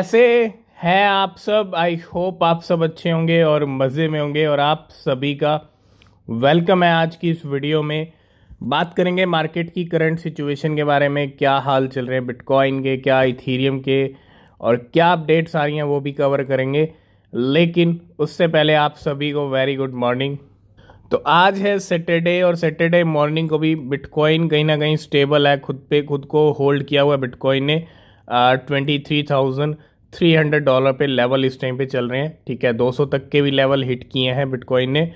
कैसे हैं आप सब आई होप आप सब अच्छे होंगे और मज़े में होंगे और आप सभी का वेलकम है आज की इस वीडियो में बात करेंगे मार्केट की करंट सिचुएशन के बारे में क्या हाल चल रहे हैं बिटकॉइन के क्या इथीरियम के और क्या अपडेट्स आ रही हैं वो भी कवर करेंगे लेकिन उससे पहले आप सभी को वेरी गुड मॉर्निंग तो आज है सैटरडे और सैटरडे मॉर्निंग को भी बिटकॉइन कहीं ना कहीं स्टेबल है खुद पे खुद को होल्ड किया हुआ बिटकॉइन ने twenty three thousand three hundred dollar पे लेवल इस टाइम पे चल रहे हैं ठीक है दो सौ तक के भी लेवल हिट किए हैं बिटकॉइन ने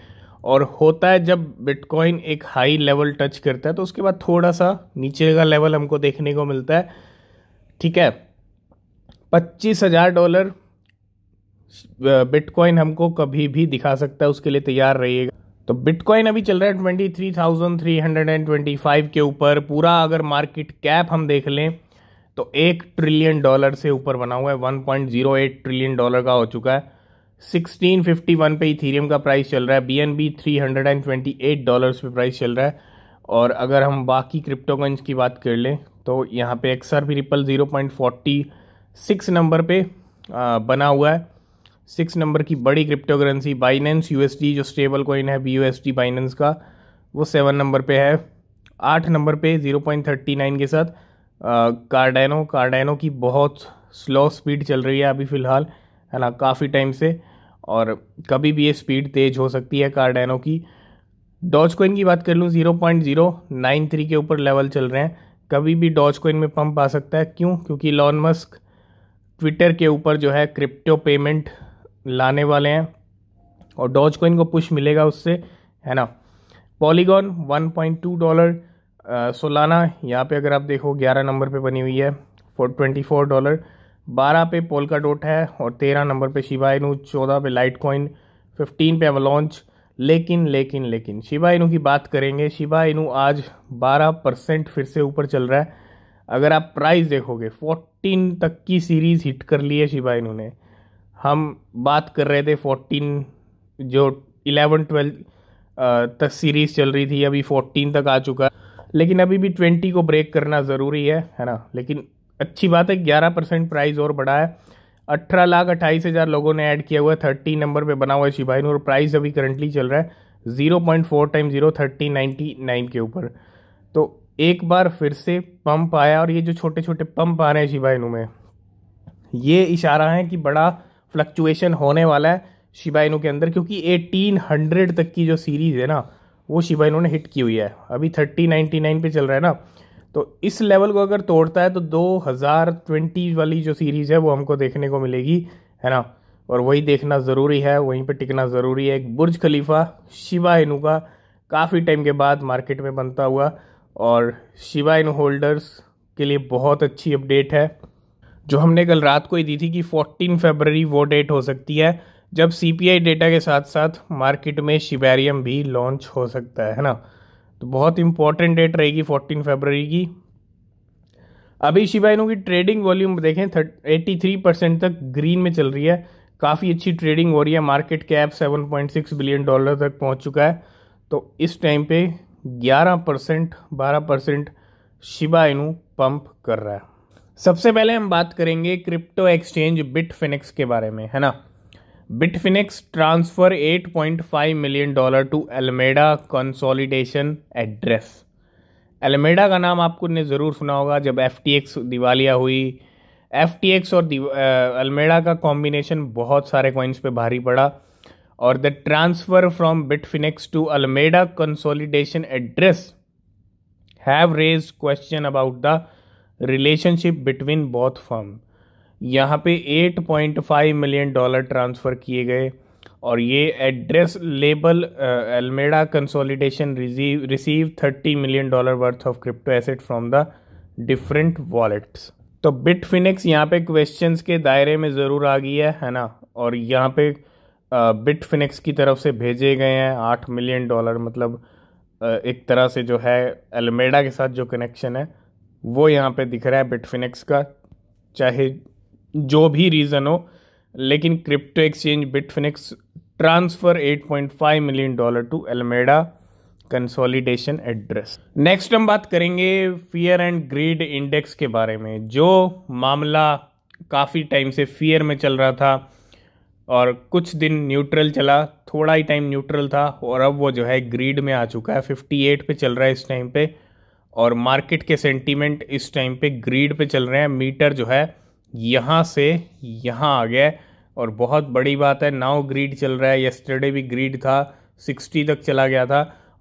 और होता है जब बिटकॉइन एक हाई लेवल टच करता है तो उसके बाद थोड़ा सा नीचे का लेवल हमको देखने को मिलता है ठीक है पच्चीस हज़ार डॉलर बिटकॉइन हमको कभी भी दिखा सकता है उसके लिए तैयार रहिएगा तो बिटकॉइन अभी चल रहा है twenty three thousand three hundred and twenty five के ऊपर पूरा अगर मार्केट कैप हम देख लें तो एक ट्रिलियन डॉलर से ऊपर बना हुआ है 1.08 ट्रिलियन डॉलर का हो चुका है 1651 पे इथीरियम का प्राइस चल रहा है B N B three hundred and twenty eight dollars पे प्राइस चल रहा है और अगर हम बाकी क्रिप्टोकंस की बात कर लें तो यहाँ पे एक्सर भी Ripple zero point forty six number पे बना हुआ है सिक्स नंबर की बड़ी क्रिप्टो करेंसी बाइनेंस यूएसडी जो स्टेबल कॉइन है बी यू बाइनेंस का वो सेवन नंबर पे है आठ नंबर पे ज़ीरो पॉइंट थर्टी नाइन के साथ कार्डेनो कार्डेनो की बहुत स्लो स्पीड चल रही है अभी फ़िलहाल है ना काफ़ी टाइम से और कभी भी ये स्पीड तेज़ हो सकती है कार्डेनो की डॉज कोइन की बात कर लूँ zero point zero nine three के ऊपर लेवल चल रहे हैं कभी भी डॉज कोइन में पंप आ सकता है क्यों क्योंकि लॉन मस्क ट्विटर के ऊपर जो है क्रिप्टो पेमेंट लाने वाले हैं और डॉज कोइन को पुश मिलेगा उससे है ना पॉलीगॉन टू डॉलर सोलाना यहाँ पे अगर आप देखो ग्यारह नंबर पे बनी हुई है फोर ट्वेंटी फोर डॉलर बारह पे पोलका डोट है और तेरह नंबर पे शिबा इनू चौदह पे लाइट कॉइन फिफ्टीन पे अवलॉन्च लेकिन लेकिन लेकिन शिबा इनू की बात करेंगे शिबा इनू आज बारह परसेंट फिर से ऊपर चल रहा है अगर आप प्राइस देखोगे फोर्टीन तक की सीरीज़ हिट कर ली है शिबा इनू ने हम बात कर रहे थे फोर्टीन जो इलेवन ट्वेल्व तक सीरीज़ चल रही थी अभी फोर्टीन तक आ चुका है लेकिन अभी भी ट्वेंटी को ब्रेक करना ज़रूरी है है ना लेकिन अच्छी बात है ग्यारह परसेंट प्राइस और बढ़ा है अठारह लाख अट्ठाईस हज़ार लोगों ने ऐड किया हुआ है थर्टी नंबर पे बना हुआ है शिबाइन और प्राइस अभी करंटली चल रहा है zero point four time zero thirty ninety nine के ऊपर तो एक बार फिर से पंप आया और ये जो छोटे छोटे पंप आ रहे हैं शिबाइनू में ये इशारा है कि बड़ा फ्लक्चुएशन होने वाला है शिबाइनू के अंदर क्योंकि एटीन हंड्रेड तक की जो सीरीज़ है ना वो शिवा इन्होंने हिट की हुई है अभी थर्टी नाइन्टी नाइन पे चल रहा है ना तो इस लेवल को अगर तोड़ता है तो दो हज़ार ट्वेंटी वाली जो सीरीज़ है वो हमको देखने को मिलेगी है ना और वही देखना ज़रूरी है वहीं पे टिकना ज़रूरी है एक बुर्ज खलीफा शिवा इनू का काफ़ी टाइम के बाद मार्केट में बनता हुआ और शिवा इनू होल्डर्स के लिए बहुत अच्छी अपडेट है जो हमने कल रात को ही दी थी कि 14 फरवरी वो डेट हो सकती है जब सीपीआई डेटा के साथ साथ मार्केट में शिबेरियम भी लॉन्च हो सकता है ना तो बहुत इंपॉर्टेंट डेट रहेगी फोर्टीन फरवरी की अभी शिबाइनो की ट्रेडिंग वॉल्यूम देखें एट्टी थ्री परसेंट तक ग्रीन में चल रही है काफ़ी अच्छी ट्रेडिंग हो रही है market cap seven point six billion dollar तक पहुंच चुका है तो इस टाइम पे ग्यारह परसेंट बारह परसेंट शिबा पंप कर रहा है सबसे पहले हम बात करेंगे क्रिप्टो एक्सचेंज बिट के बारे में है ना Bitfinex transfer 8.5 million dollar to Alameda consolidation address Alameda का नाम आपको ने ज़रूर सुना होगा जब एफ टी एक्स दिवालिया हुई एफ टी एक्स और अलमेडा का कॉम्बिनेशन बहुत सारे कॉइन्स पे भारी पड़ा और the transfer from Bitfinex to Alameda consolidation address have raise question about the relationship between both firm यहाँ पे 8.5 मिलियन डॉलर ट्रांसफ़र किए गए और ये address label Alameda consolidation receive 30 million dollar worth of crypto asset from the different wallets तो Bitfinex यहाँ पे questions के दायरे में ज़रूर आ गई है है ना और यहाँ पे बिटफिनिक्स uh, की तरफ से भेजे गए हैं आठ मिलियन डॉलर मतलब uh, एक तरह से जो है एलमेडा के साथ जो कनेक्शन है वो यहाँ पे दिख रहा है बिटफिनिक्स का चाहे जो भी रीज़न हो लेकिन crypto exchange Bitfinex transfer 8.5 million dollar to Alameda consolidation address next हम बात करेंगे फियर एंड ग्रीड इंडेक्स के बारे में जो मामला काफ़ी टाइम से फियर में चल रहा था और कुछ दिन न्यूट्रल चला थोड़ा ही टाइम न्यूट्रल था और अब वो जो है ग्रीड में आ चुका है 58 पे चल रहा है इस टाइम पे और मार्केट के सेंटीमेंट इस टाइम पे ग्रीड पे चल रहे हैं मीटर जो है यहाँ से यहाँ आ गया और बहुत बड़ी बात है नाउ ग्रीड चल रहा है येस्टरडे भी ग्रीड था सिक्सटी तक चला गया था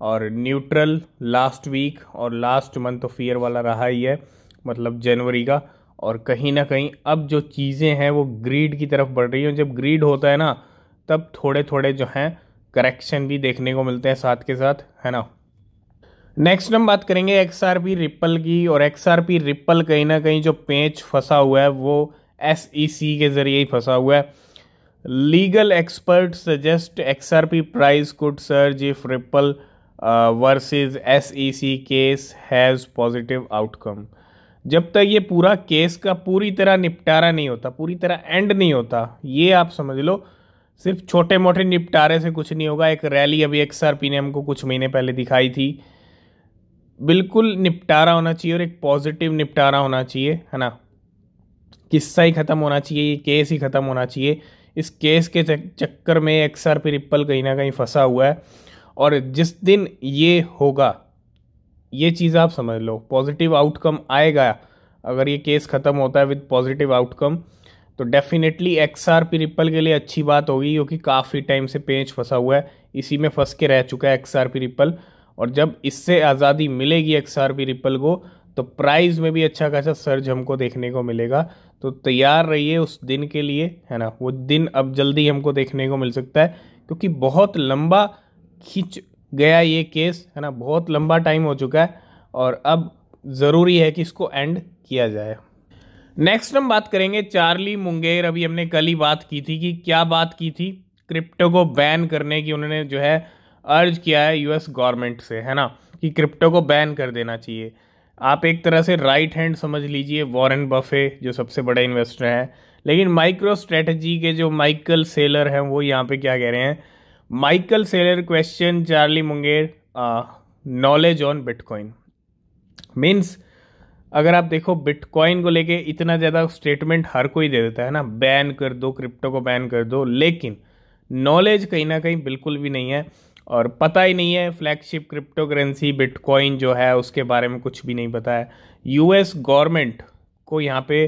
और न्यूट्रल लास्ट वीक और लास्ट मंथ ऑफ ईयर वाला रहा ही है मतलब जनवरी का और कहीं ना कहीं अब जो चीज़ें हैं वो ग्रीड की तरफ बढ़ रही हैं जब ग्रीड होता है ना तब थोड़े थोड़े जो हैं करेक्शन भी देखने को मिलते हैं साथ के साथ है ना नेक्स्ट हम बात करेंगे एक्स आर पी रिपल की और एक्स आर पी रिपल कहीं ना कहीं जो पेंच फंसा हुआ है वो एस ई सी के ज़रिए ही फंसा हुआ है legal expert suggest X R P price could surge if Ripple versus S E C case has positive outcome जब तक ये पूरा केस का पूरी तरह निपटारा नहीं होता पूरी तरह एंड नहीं होता ये आप समझ लो सिर्फ छोटे मोटे निपटारे से कुछ नहीं होगा एक रैली अभी एक्स आर पी ने हमको कुछ महीने पहले दिखाई थी बिल्कुल निपटारा होना चाहिए और एक पॉजिटिव निपटारा होना चाहिए है ना किस्सा ही ख़त्म होना चाहिए ये केस ही ख़त्म होना चाहिए इस केस के चक्कर में आर पी रिप्पल कहीं ना कहीं फंसा हुआ है और जिस दिन ये होगा ये चीज़ आप समझ लो पॉजिटिव आउटकम आएगा अगर ये केस ख़त्म होता है विद पॉजिटिव आउटकम तो definitely X R P Ripple के लिए अच्छी बात होगी क्योंकि काफ़ी टाइम से पेंच फंसा हुआ है इसी में फंस के रह चुका है एक्स आर पी रिप्पल और जब इससे आज़ादी मिलेगी एक्स आर बी रिपल को तो प्राइस में भी अच्छा खासा सर्ज हमको देखने को मिलेगा तो तैयार रहिए उस दिन के लिए है ना वो दिन अब जल्दी हमको देखने को मिल सकता है क्योंकि बहुत लंबा खींच गया ये केस है ना बहुत लंबा टाइम हो चुका है और अब ज़रूरी है कि इसको एंड किया जाए नेक्स्ट हम बात करेंगे चार्ली मुंगेर अभी हमने कल ही बात की थी कि क्या बात की थी क्रिप्टो को बैन करने की उन्होंने जो है अर्ज किया है यूएस गवर्नमेंट से है ना कि क्रिप्टो को बैन कर देना चाहिए आप एक तरह से राइट हैंड समझ लीजिए वॉरेन बफे जो सबसे बड़े इन्वेस्टर हैं लेकिन माइक्रो स्ट्रेटजी के जो माइकल सेलर हैं वो यहाँ पे क्या कह रहे हैं Michael Saylor question Charlie Munger knowledge on bitcoin means अगर आप देखो बिटकॉइन को लेके इतना ज़्यादा स्टेटमेंट हर कोई दे देता है ना बैन कर दो क्रिप्टो को बैन कर दो लेकिन नॉलेज कहीं ना कहीं बिल्कुल भी नहीं है और पता ही नहीं है फ्लैगशिप क्रिप्टो करेंसी बिटकॉइन जो है उसके बारे में कुछ भी नहीं पता है यूएस गवर्नमेंट को यहाँ पे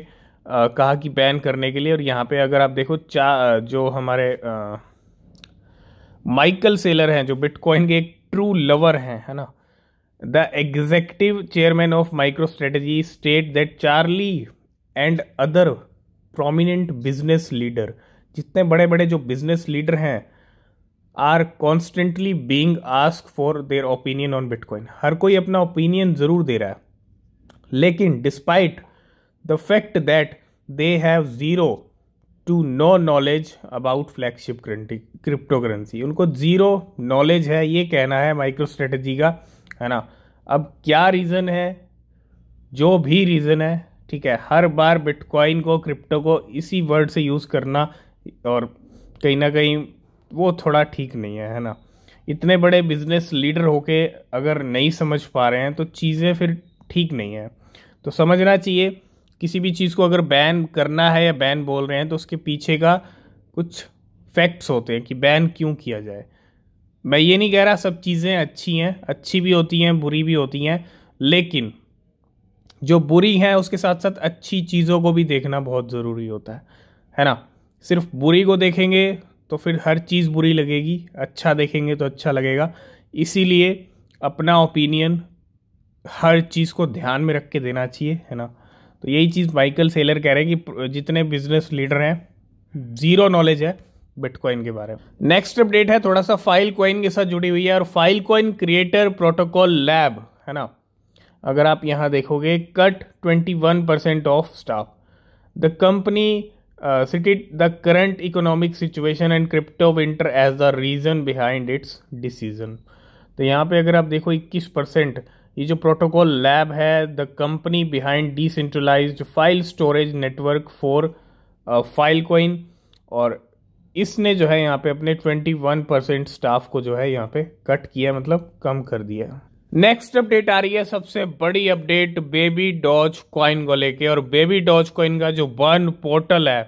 आ, कहा कि बैन करने के लिए और यहाँ पे अगर आप देखो चा जो हमारे माइकल सेलर हैं जो बिटकॉइन के एक ट्रू लवर हैं है ना the executive chairman of MicroStrategy state that Charlie and other prominent business leader जितने बड़े बड़े जो बिजनेस लीडर हैं are constantly being ask for their opinion on bitcoin हर कोई अपना ओपिनियन ज़रूर दे रहा है लेकिन despite the fact that they have zero to no knowledge about flagship cryptocurrency उनको ज़ीरो नॉलेज है ये कहना है माइक्रो स्ट्रेटजी का है ना अब क्या रीज़न है जो भी रीज़न है ठीक है हर बार बिटकॉइन को क्रिप्टो को इसी वर्ड से यूज़ करना और कहीं ना कहीं वो थोड़ा ठीक नहीं है है ना इतने बड़े बिजनेस लीडर होके अगर नहीं समझ पा रहे हैं तो चीज़ें फिर ठीक नहीं है तो समझना चाहिए किसी भी चीज़ को अगर बैन करना है या बैन बोल रहे हैं तो उसके पीछे का कुछ फैक्ट्स होते हैं कि बैन क्यों किया जाए मैं ये नहीं कह रहा सब चीज़ें अच्छी हैं अच्छी भी होती हैं बुरी भी होती हैं लेकिन जो बुरी हैं उसके साथ साथ अच्छी चीज़ों को भी देखना बहुत ज़रूरी होता है है ना सिर्फ बुरी को देखेंगे तो फिर हर चीज़ बुरी लगेगी अच्छा देखेंगे तो अच्छा लगेगा इसीलिए अपना ओपिनियन हर चीज़ को ध्यान में रख के देना चाहिए है ना तो यही चीज़ माइकल सेलर कह रहे हैं कि जितने बिजनेस लीडर हैं ज़ीरो नॉलेज है बिटकॉइन के बारे में नेक्स्ट अपडेट है थोड़ा सा फाइल कॉइन के साथ जुड़ी हुई है और Filecoin creator protocol lab है ना अगर आप यहाँ देखोगे cut twenty one percent of staff the company citing the current economic situation and crypto winter as the reason behind its decision तो यहाँ पे अगर आप देखो 21 परसेंट ये जो प्रोटोकॉल लैब है the company behind decentralize file storage network for Filecoin और इसने जो है यहाँ पे अपने 21 परसेंट स्टाफ को जो है यहाँ पे कट किया मतलब कम कर दिया नेक्स्ट अपडेट आ रही है सबसे बड़ी अपडेट बेबी डॉज कॉइन को लेके और बेबी डॉज कॉइन का जो बर्न पोर्टल है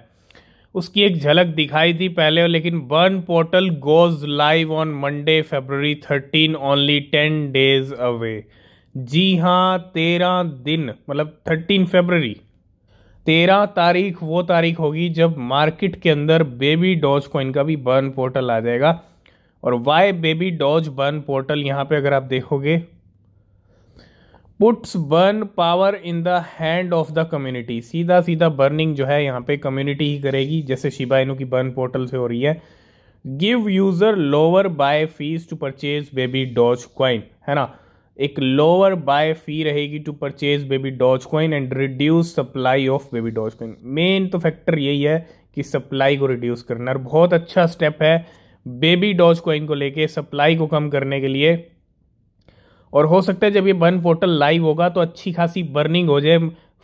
उसकी एक झलक दिखाई थी पहले लेकिन burn portal goes live on Monday February thirteen only ten days away जी हाँ तेरह दिन मतलब थर्टीन फेब्रवरी तेरह तारीख वो तारीख होगी जब मार्केट के अंदर बेबी डॉज कॉइन का भी बर्न पोर्टल आ जाएगा और why Baby Doge burn portal यहाँ पे अगर आप देखोगे puts burn power in the hand of the community सीधा सीधा बर्निंग जो है यहाँ पे कम्युनिटी ही करेगी जैसे शिबा इनू की बर्न पोर्टल से हो रही है give user lower buy fees to purchase Baby Doge coin है ना एक लोअर बाय फी रहेगी to purchase Baby Doge coin and reduce supply of Baby Doge coin main तो फैक्टर यही है कि सप्लाई को रिड्यूस करना और बहुत अच्छा स्टेप है बेबी डॉज क्वाइन को लेके सप्लाई को कम करने के लिए और हो सकता है जब ये बर्न पोर्टल लाइव होगा तो अच्छी खासी बर्निंग हो जाए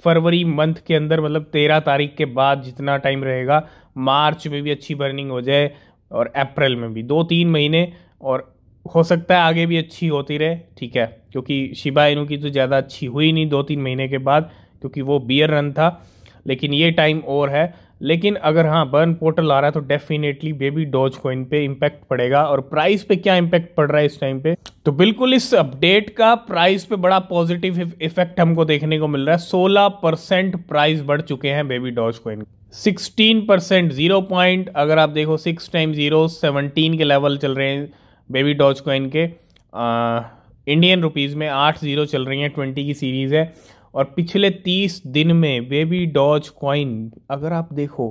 फरवरी मंथ के अंदर मतलब तेरह तारीख के बाद जितना टाइम रहेगा मार्च में भी अच्छी बर्निंग हो जाए और अप्रैल में भी दो तीन महीने और हो सकता है आगे भी अच्छी होती रहे ठीक है क्योंकि शिबा इनू की तो ज़्यादा अच्छी हुई नहीं दो तीन महीने के बाद क्योंकि वो बियर रन था लेकिन ये टाइम और है लेकिन अगर हाँ बर्न पोर्टल आ रहा है तो डेफिनेटली बेबी डॉज कॉइन पे इम्पैक्ट पड़ेगा और प्राइस पे क्या इम्पैक्ट पड़ रहा है इस टाइम पे तो बिल्कुल इस अपडेट का प्राइस पे बड़ा पॉजिटिव इफेक्ट हमको देखने को मिल रहा है सोलह परसेंट प्राइस बढ़ चुके हैं Baby Doge coin sixteen percent zero point अगर आप देखो सिक्स टाइम जीरो सेवनटीन के लेवल चल रहे हैं बेबी डॉज कॉइन के आ, इंडियन रुपीज़ में आठ जीरो चल रही हैं ट्वेंटी की सीरीज़ है और पिछले तीस दिन में बेबी डॉज कॉइन अगर आप देखो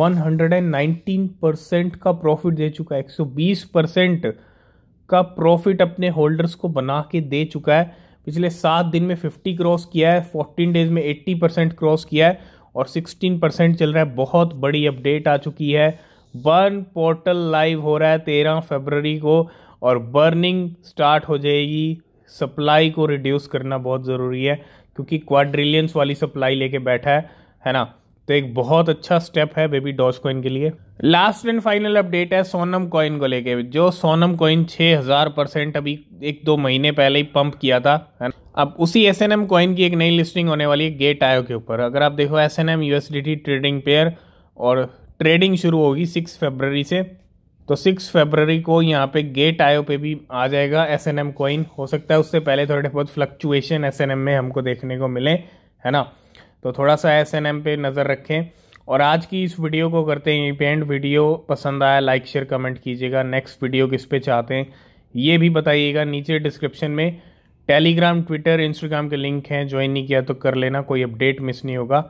119 परसेंट का प्रॉफिट दे चुका है 120 परसेंट का प्रॉफिट अपने होल्डर्स को बना के दे चुका है पिछले सात दिन में 50 क्रॉस किया है 14 डेज में 80 परसेंट क्रॉस किया है और 16 परसेंट चल रहा है बहुत बड़ी अपडेट आ चुकी है बर्न पोर्टल लाइव हो रहा है तेरह फरवरी को और बर्निंग स्टार्ट हो जाएगी सप्लाई को रिड्यूस करना बहुत ज़रूरी है क्योंकि क्वाड्रिलियंस वाली सप्लाई लेके बैठा है है ना तो एक बहुत अच्छा स्टेप है बेबी डॉज कॉइन के लिए लास्ट एंड फाइनल अपडेट है सोनम कॉइन को लेके जो सोनम कॉइन 6000 परसेंट अभी एक दो महीने पहले ही पंप किया था है ना अब उसी एस एन एम कॉइन की एक नई लिस्टिंग होने वाली है गेट आयो के ऊपर अगर आप देखो S N M U trading pair और ट्रेडिंग शुरू होगी सिक्स फेबररी से तो सिक्स फेबररी को यहाँ पे गेट आयो पे भी आ जाएगा एस एन एम कॉइन हो सकता है उससे पहले थोड़े बहुत फ्लक्चुएशन एस एन एम में हमको देखने को मिले है ना तो थोड़ा सा एस एन एम पे नज़र रखें और आज की इस वीडियो को करते हैं एंड वीडियो पसंद आया लाइक शेयर कमेंट कीजिएगा नेक्स्ट वीडियो किस पे चाहते हैं ये भी बताइएगा नीचे डिस्क्रिप्शन में टेलीग्राम ट्विटर इंस्टाग्राम के लिंक हैं ज्वाइन नहीं किया तो कर लेना कोई अपडेट मिस नहीं होगा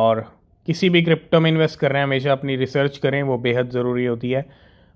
और किसी भी क्रिप्टो में इन्वेस्ट कर रहे हैं हमेशा अपनी रिसर्च करें वो बेहद ज़रूरी होती है